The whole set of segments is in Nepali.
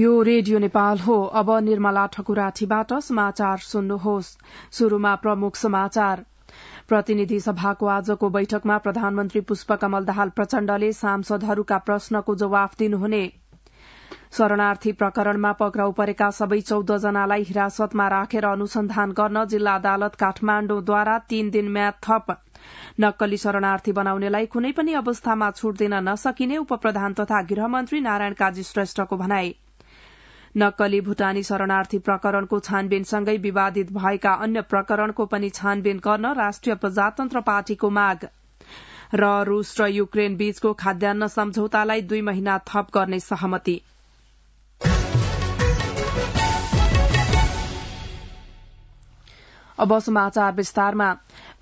यो रेडियो नेपाल हो अब निर्मला ठकुराठीबाट समाचार सुन्नुहोस् शुरूमा प्रमुख समाचार प्रतिनिधि सभाको आजको बैठकमा प्रधानमन्त्री पुष्पकमल दाहाल प्रचण्डले सांसदहरूका प्रश्नको जवाफ दिनुहुने शरणार्थी प्रकरणमा पक्राउ परेका सबै चौध जनालाई हिरासतमा राखेर अनुसन्धान गर्न जिल्ला अदालत काठमाण्डुद्वारा तीन दिन म्याद थप नक्कली शरणार्थी बनाउनेलाई कुनै पनि अवस्थामा छूट दिन नसकिने उपप्रधान तथा गृहमन्त्री नारायण काजी श्रेष्ठको भनाई नक्कली भूटानी शरणार्थी प्रकरणको छानबिनसँगै विवादित भएका अन्य प्रकरणको पनि छानबिन गर्न राष्ट्रिय प्रजातन्त्र पार्टीको माग र रूस र युक्रेन बीचको खाद्यान्न सम्झौतालाई दुई महिना थप गर्ने सहमति अब समाचार विस्तारमा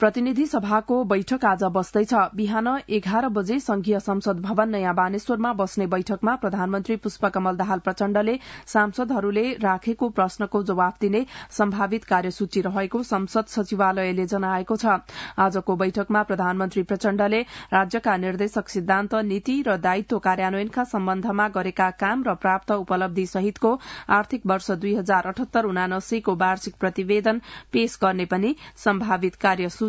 प्रतिनिधि सभाको बैठक आज बस्दैछ बिहान एघार बजे संघीय संसद भवन नयाँ बानेश्वरमा बस्ने बैठकमा प्रधानमन्त्री पुष्पकमल दाहाल प्रचण्डले सांसदहरूले राखेको प्रश्नको जवाफ दिने सम्भावित कार्यसूची रहेको संसद सचिवालयले जनाएको छ आजको बैठकमा प्रधानमन्त्री प्रचण्डले राज्यका निर्देशक सिद्धान्त नीति र दायित्व कार्यान्वयनका सम्बन्धमा गरेका काम र प्राप्त उपलब्धि सहितको आर्थिक वर्ष दुई हजार अठहत्तर उनासीको वार्षिक प्रतिवेदन पेश गर्ने पनि सम्भावित कार्यसूची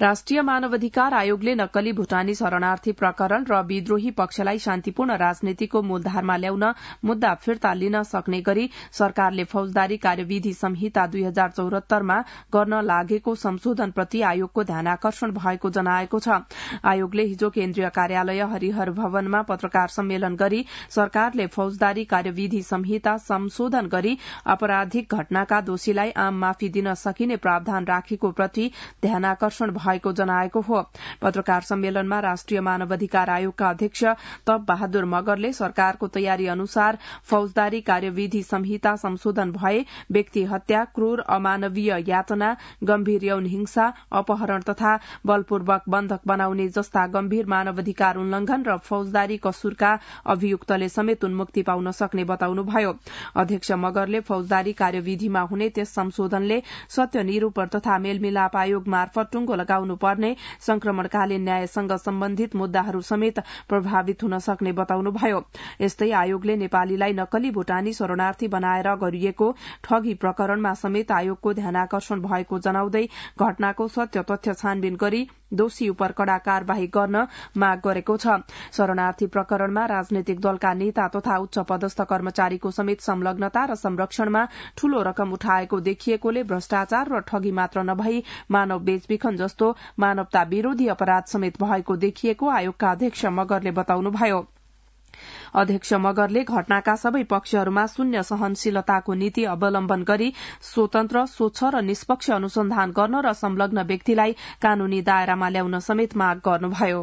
राष्ट्रिय मानवाधिकार आयोगले नक्कली भूटानी शरणार्थी प्रकरण र विद्रोही पक्षलाई शान्तिपूर्ण राजनीतिको मूलधारमा ल्याउन मुद्दा फिर्ता लिन सक्ने गरी सरकारले फौजदारी कार्यविधि संहिता दुई हजार चौरात्तरमा गर्न लागेको संशोधनप्रति आयोगको ध्यान आकर्षण भएको जनाएको छ आयोगले हिजो केन्द्रीय कार्यालय हरिहर भवनमा पत्रकार सम्मेलन गरी सरकारले फौजदारी कार्यविधि संहिता संशोधन गरी अपराधिक घटनाका दोषीलाई आम माफी दिन सकिने प्रावधान राखेको प्रति ध्यानकर्षण भएको जनाएको हो पत्रकार सम्मेलनमा राष्ट्रिय मानवाधिकार आयोगका अध्यक्ष तप बहादुर मगरले सरकारको तयारी अनुसार फौजदारी कार्यविधि संहिता संशोधन भए व्यक्ति हत्या क्रूर अमानवीय यातना गम्भीर यौन हिंसा अपहरण तथा बलपूर्वक बन्धक बनाउने जस्ता गम्भीर मानवाधिकार उल्लंघन र फौजदारी कसुरका अभियुक्तले समेत उन्मुक्ति पाउन सक्ने बताउनुभयो अध्यक्ष मगरले फौजदारी कार्यविधिमा हुने त्यस संशोधनले सत्य निरूपण तथा मेलमिलाप आयोग मार्फत टुङ्गो लगाउने मिलाउनुपर्ने संक्रमणकालीन न्यायसँग सम्बन्धित मुद्दाहरू समेत प्रभावित हुन सक्ने बताउनुभयो यस्तै आयोगले नेपालीलाई नक्कली भूटानी शरणार्थी बनाएर गरिएको ठगी प्रकरणमा समेत आयोगको ध्यानकर्षण भएको जनाउँदै घटनाको सत्य तथ्य छानबिन गरी दोषी कड़ा कार्यवाही गर्न माग गरेको छ शरणार्थी प्रकरणमा राजनैतिक दलका नेता तथा उच्च पदस्थ कर्मचारीको समेत संलग्नता र संरक्षणमा ठूलो रकम उठाएको देखिएकोले भ्रष्टाचार र ठगी मात्र नभई मानव बेचबिखन जस्तो मानवता विरोधी अपराध समेत भएको देखिएको आयोगका अध्यक्ष मगरले बताउनुभयो अध्यक्ष मगरले घटनाका सबै पक्षहरूमा शून्य सहनशीलताको नीति अवलम्बन गरी स्वतन्त्र स्वच्छ र निष्पक्ष अनुसन्धान गर्न र संलग्न व्यक्तिलाई कानूनी दायरामा ल्याउन समेत माग गर्नुभयो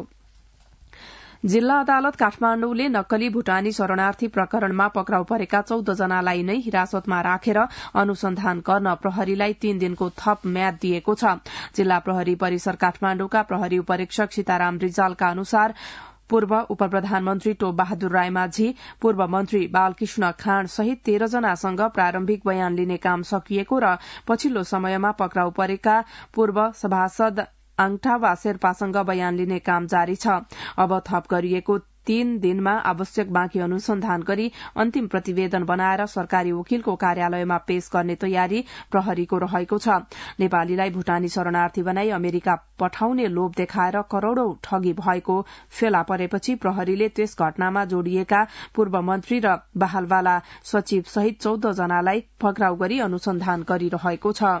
जिल्ला अदालत काठमाण्डुले नक्कली भूटानी शरणार्थी प्रकरणमा पक्राउ परेका चौध जनालाई नै हिरासतमा राखेर अनुसन्धान गर्न प्रहरीलाई तीन दिनको थप म्याद दिएको छ जिल्ला प्रहरी परिसर काठमाण्डुका प्रहरी उपरीक्षक सीताराम रिजालका अनुसार पूर्व उप प्रधानमन्त्री टो बहादुर रायमाझी पूर्व मन्त्री बालकृष्ण खाँड सहित तेह्रजनासँग प्रारम्भिक बयान लिने काम सकिएको र पछिल्लो समयमा पक्राउ परेका पूर्व सभासद वा शेर्पासँग बयान लिने काम जारी छ अब थप गरिएको तीन दिनमा आवश्यक बाँकी अनुसन्धान गरी अन्तिम प्रतिवेदन बनाएर सरकारी वकिलको कार्यालयमा पेश गर्ने तयारी प्रहरीको रहेको छ नेपालीलाई भूटानी शरणार्थी बनाई अमेरिका पठाउने लोभ देखाएर करोड़ौं ठगी भएको फेला परेपछि प्रहरीले त्यस घटनामा जोड़िएका पूर्व मन्त्री र बहालवाला सचिव सहित चौध जनालाई पक्राउ गरी अनुसन्धान गरिरहेको छ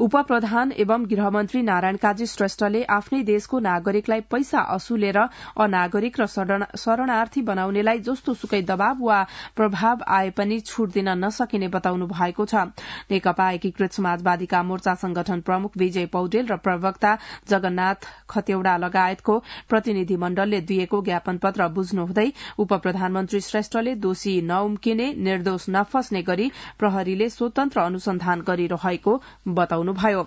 उप प्रधान एवं गृहमन्त्री नारायण काजी श्रेष्ठले आफ्नै देशको नागरिकलाई पैसा असुलेर अनागरिक र शरणार्थी बनाउनेलाई जस्तो सुकै दबाव वा प्रभाव आए पनि छूट दिन नसकिने बताउनु भएको छ नेकपा एकीकृत समाजवादीका मोर्चा संगठन प्रमुख विजय पौडेल र प्रवक्ता जगन्नाथ खतेउड़ा लगायतको प्रतिनिधि मण्डलले दिएको ज्ञापन पत्र बुझ्नुहुँदै उप प्रधानमन्त्री श्रेष्ठले दोषी नउम्किने निर्दोष नफस्ने गरी प्रहरीले स्वतन्त्र अनुसन्धान गरिरहेको बताउनु बताउनुभयो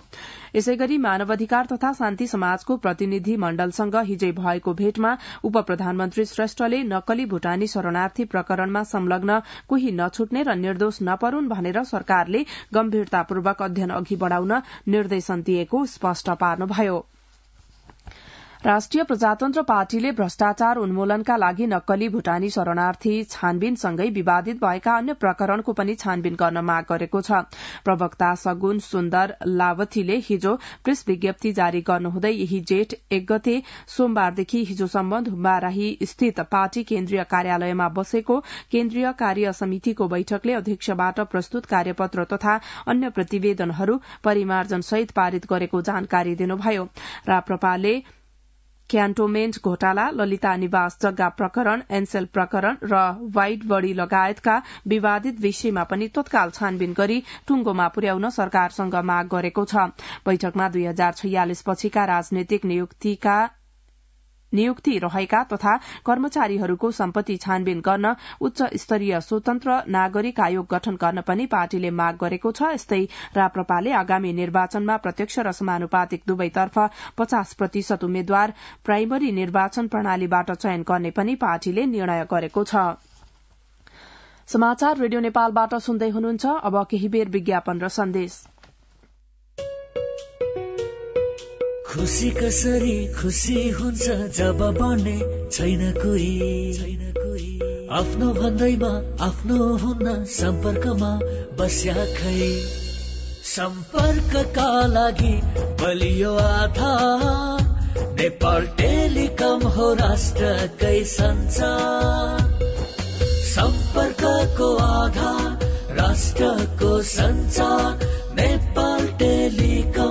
यसै गरी मानवाधिकार तथा शान्ति समाजको प्रतिनिधि मण्डलसँग हिजै भएको भेटमा उप प्रधानमन्त्री श्रेष्ठले नक्कली भूटानी शरणार्थी प्रकरणमा संलग्न कोही नछुट्ने र निर्दोष नपरून् भनेर सरकारले गम्भीरतापूर्वक अध्ययन अघि बढ़ाउन निर्देशन दिएको स्पष्ट पार्नुभयो राष्ट्रिय प्रजातन्त्र पार्टीले भ्रष्टाचार उन्मूलनका लागि नक्कली भूटानी शरणार्थी छानबिनसँगै विवादित भएका अन्य प्रकरणको पनि छानबिन गर्न माग गरेको छ प्रवक्ता सगुन सुन्दर लावथीले हिजो प्रेस विज्ञप्ति जारी गर्नुहुँदै यही जेठ एक गते सोमबारदेखि हिजो सम्बन्ध हुम्बाराही स्थित पार्टी केन्द्रीय कार्यालयमा बसेको केन्द्रीय कार्य समितिको बैठकले अध्यक्षबाट प्रस्तुत कार्यपत्र तथा अन्य प्रतिवेदनहरू परिमार्जनसहित पारित गरेको जानकारी दिनुभयो राप्रपाले क्यान्टोमेन्ट घोटाला ललिता निवास जग्गा प्रकरण एनसेल प्रकरण र वाइट बडी लगायतका विवादित विषयमा पनि तत्काल छानबिन गरी टुङ्गोमा पुर्याउन सरकारसँग माग गरेको छ बैठकमा दुई हजार छयालिस पछिका राजनैतिक नियुक्तिका नियुक्ति रहेका तथा कर्मचारीहरूको सम्पत्ति छानबिन गर्न उच्च स्तरीय स्वतन्त्र नागरिक आयोग गठन गर्न पनि पार्टीले माग गरेको छ यस्तै राप्रपाले आगामी निर्वाचनमा प्रत्यक्ष र समानुपातिक दुवैतर्फ पचास प्रतिशत उम्मेद्वार प्राइमरी निर्वाचन प्रणालीबाट चयन गर्ने पनि पार्टीले निर्णय गरेको छ समाचार रेडियो नेपालबाट सुन्दै हुनुहुन्छ अब केही बेर विज्ञापन र सन्देश खुसी कसरी खुसी हुन्छ जब बने छैन कोही छैन कोही आफ्नो भन्दैमा आफ्नो हुन्न सम्पर्कमा बस्या खै सम्पर्कका लागि बलियो आधा नेपाल टेलिकम हो राष्ट्रकै संसार सम्पर्कको आधार राष्ट्रको संसार नेपाल टेलिकम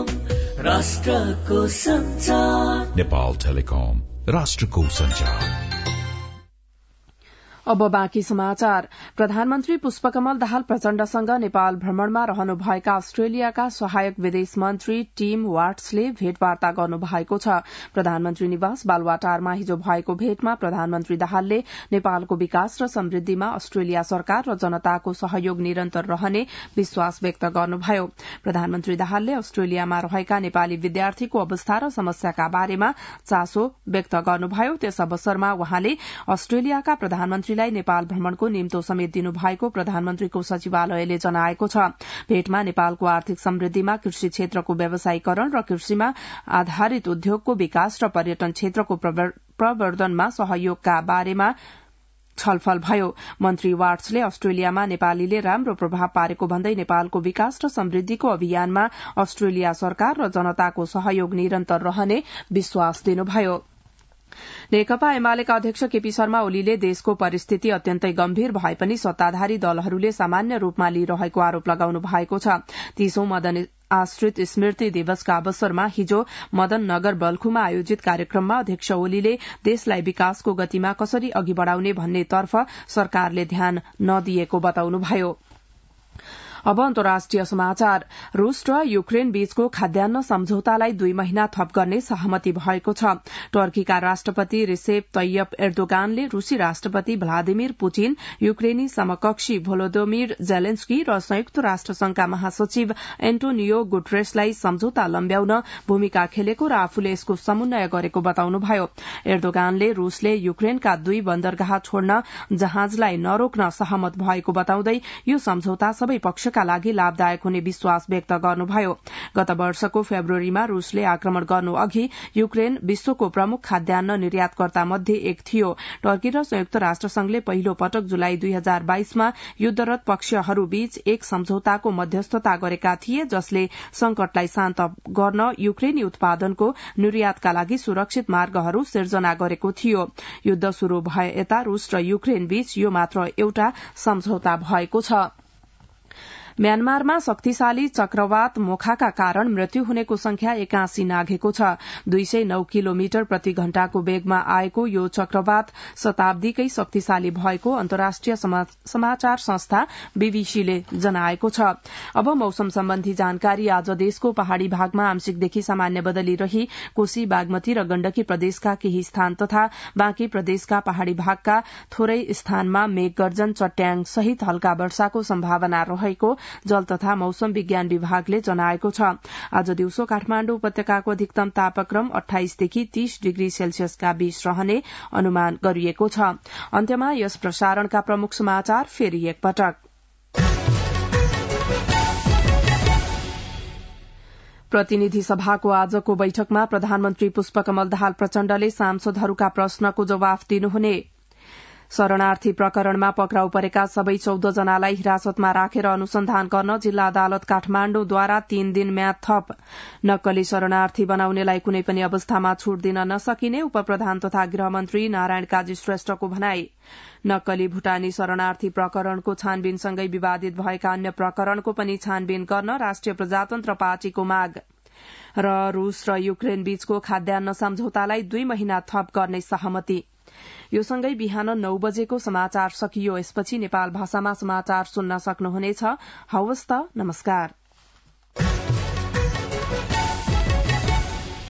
राष्ट्रको सञ्चार नेपाल टेलिकम राष्ट्रको सञ्चार अब बाँकी समाचार प्रधानमन्त्री पुष्पकमल दाहाल प्रचण्डसँग नेपाल भ्रमणमा रहनुभएका अस्ट्रेलियाका सहायक विदेश मन्त्री टिम वाट्सले भेटवार्ता गर्नु भएको छ प्रधानमन्त्री निवास बालुवाटारमा हिजो भएको भेटमा प्रधानमन्त्री दाहालले नेपालको विकास र समृद्धिमा अस्ट्रेलिया सरकार र जनताको सहयोग निरन्तर रहने विश्वास व्यक्त गर्नुभयो प्रधानमन्त्री दाहालले अस्ट्रेलियामा रहेका नेपाली विद्यार्थीको अवस्था र समस्याका बारेमा चासो व्यक्त गर्नुभयो त्यस अवसरमा उहाँले अस्ट्रेलियाका प्रधानमन्त्री ओलीलाई नेपाल भ्रमणको निम्तो समेत दिनुभएको प्रधानमन्त्रीको सचिवालयले जनाएको छ भेटमा नेपालको आर्थिक समृद्धिमा कृषि क्षेत्रको व्यवसायीकरण र कृषिमा आधारित उद्योगको विकास र पर्यटन क्षेत्रको प्रवर्धनमा सहयोगका बारेमा छलफल भयो मन्त्री वाट्सले अस्ट्रेलियामा नेपालीले राम्रो प्रभाव पारेको भन्दै नेपालको विकास र समृद्धिको अभियानमा अस्ट्रेलिया सरकार र जनताको सहयोग निरन्तर रहने विश्वास दिनुभयो नेकपा एमालेका अध्यक्ष केपी शर्मा ओलीले देशको परिस्थिति अत्यन्तै गम्भीर भए पनि सत्ताधारी दलहरूले सामान्य रूपमा लिइरहेको आरोप लगाउनु भएको छ तीसौं मदन आश्रित स्मृति दिवसका अवसरमा हिजो मदन नगर बल्खुमा आयोजित कार्यक्रममा अध्यक्ष ओलीले देशलाई विकासको गतिमा कसरी अघि बढ़ाउने भन्नेतर्फ सरकारले ध्यान नदिएको बताउनुभयो अब अन्तर्राष्ट्रिय समाचार रूस र युक्रेन बीचको खाद्यान्न सम्झौतालाई दुई महिना थप गर्ने सहमति भएको छ टर्कीका राष्ट्रपति रिसेप तैयप एर्दोगानले रूसी राष्ट्रपति भ्लादिमिर पुटिन युक्रेनी समकक्षी भोलोदोमिर जेलेन्स्की र संयुक्त राष्ट्र संघका महासचिव एन्टोनियो गुटरेसलाई सम्झौता लम्ब्याउन भूमिका खेलेको र आफूले यसको समन्वय गरेको बताउनुभयो एर्दोगानले रूसले युक्रेनका दुई बन्दरगाह छोड्न जहाजलाई नरोक्न सहमत भएको बताउँदै यो सम्झौता सबै पक्षका सुरक्षाका लागि लाभदायक हुने विश्वास व्यक्त गर्नुभयो गत वर्षको फेब्रुअरीमा रूसले आक्रमण गर्नु अघि युक्रेन विश्वको प्रमुख खाद्यान्न निर्यातकर्ता मध्ये एक थियो टर्की र संयुक्त राष्ट्र संघले पहिलो पटक जुलाई दुई हजार बाइसमा युद्धरत पक्षहरूबीच एक सम्झौताको मध्यस्थता गरेका थिए जसले संकटलाई शान्त गर्न युक्रेनी उत्पादनको निर्यातका लागि सुरक्षित मार्गहरू सिर्जना गरेको थियो युद्ध शुरू भए यता रूस र युक्रेन बीच यो मात्र एउटा सम्झौता भएको छ म्यानमारमा शक्तिशाली चक्रवात मोखाका कारण मृत्यु हुनेको संख्या एकासी नाघेको छ दुई सय नौ किलोमिटर प्रति घण्टाको वेगमा आएको यो चक्रवात शताब्दीकै शक्तिशाली भएको अन्तर्राष्ट्रिय समाचार संस्था बीबीसीले जनाएको छ अब मौसम सम्बन्धी जानकारी आज देशको पहाड़ी भागमा आंशिकदेखि सामान्य बदली रही कोशी बागमती र गण्डकी प्रदेशका केही स्थान तथा बाँकी प्रदेशका पहाड़ी भागका थोरै स्थानमा मेघगर्जन चट्याङ सहित हल्का वर्षाको सम्भावना रहेको जल तथा मौसम विज्ञान विभागले जनाएको छ आज दिउँसो काठमाण्डु उपत्यकाको अधिकतम तापक्रम अठाइसदेखि तीस डिग्री सेल्सियसका बीच रहने अनुमान गरिएको छ अन्त्यमा यस प्रसारणका प्रमुख समाचार फेरि एकपटक प्रतिनिधि सभाको आजको बैठकमा प्रधानमन्त्री पुष्पकमल दाहाल प्रचण्डले सांसदहरूका प्रश्नको जवाफ दिनुहुने शरणार्थी प्रकरणमा पक्राउ परेका सबै चौध जनालाई हिरासतमा राखेर अनुसन्धान गर्न जिल्ला अदालत काठमाण्डुद्वारा तीन दिन म्याद थप नक्कली शरणार्थी बनाउनेलाई कुनै पनि अवस्थामा छूट दिन नसकिने उप प्रधान तथा गृहमन्त्री नारायण काजी श्रेष्ठको भनाई नक्कली भूटानी शरणार्थी प्रकरणको छानबिनसँगै विवादित भएका अन्य प्रकरणको पनि छानबिन गर्न राष्ट्रिय प्रजातन्त्र पार्टीको माग र रूस र युक्रेन बीचको खाद्यान्न सम्झौतालाई दुई महिना थप गर्ने सहमति यो सँगै बिहान नौ बजेको समाचार सकियो यसपछि नेपाल भाषामा समाचार सुन्न सक्नुहुनेछ हवस् नमस्कार